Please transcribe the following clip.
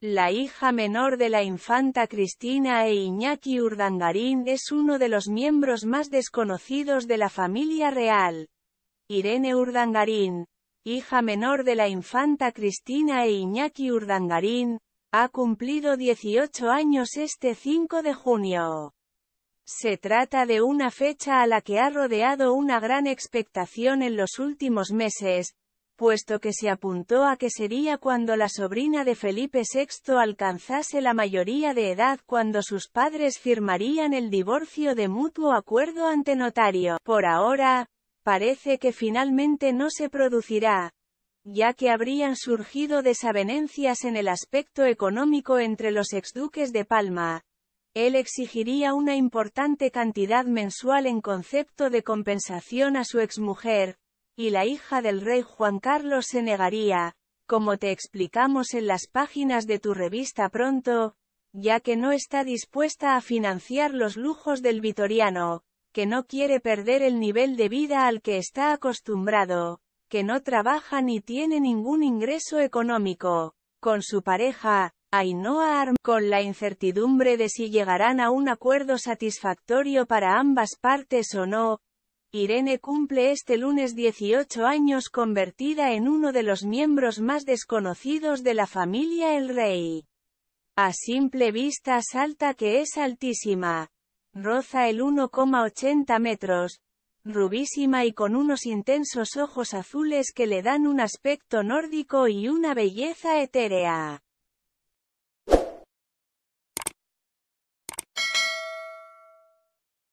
La hija menor de la infanta Cristina e Iñaki Urdangarín es uno de los miembros más desconocidos de la familia real. Irene Urdangarín, hija menor de la infanta Cristina e Iñaki Urdangarín, ha cumplido 18 años este 5 de junio. Se trata de una fecha a la que ha rodeado una gran expectación en los últimos meses, puesto que se apuntó a que sería cuando la sobrina de Felipe VI alcanzase la mayoría de edad cuando sus padres firmarían el divorcio de mutuo acuerdo ante notario. Por ahora, parece que finalmente no se producirá, ya que habrían surgido desavenencias en el aspecto económico entre los exduques de Palma. Él exigiría una importante cantidad mensual en concepto de compensación a su exmujer, y la hija del rey Juan Carlos se negaría, como te explicamos en las páginas de tu revista pronto, ya que no está dispuesta a financiar los lujos del vitoriano, que no quiere perder el nivel de vida al que está acostumbrado, que no trabaja ni tiene ningún ingreso económico, con su pareja, Ainhoa Arm, con la incertidumbre de si llegarán a un acuerdo satisfactorio para ambas partes o no, Irene cumple este lunes 18 años convertida en uno de los miembros más desconocidos de la familia El Rey. A simple vista salta que es altísima. Roza el 1,80 metros, rubísima y con unos intensos ojos azules que le dan un aspecto nórdico y una belleza etérea.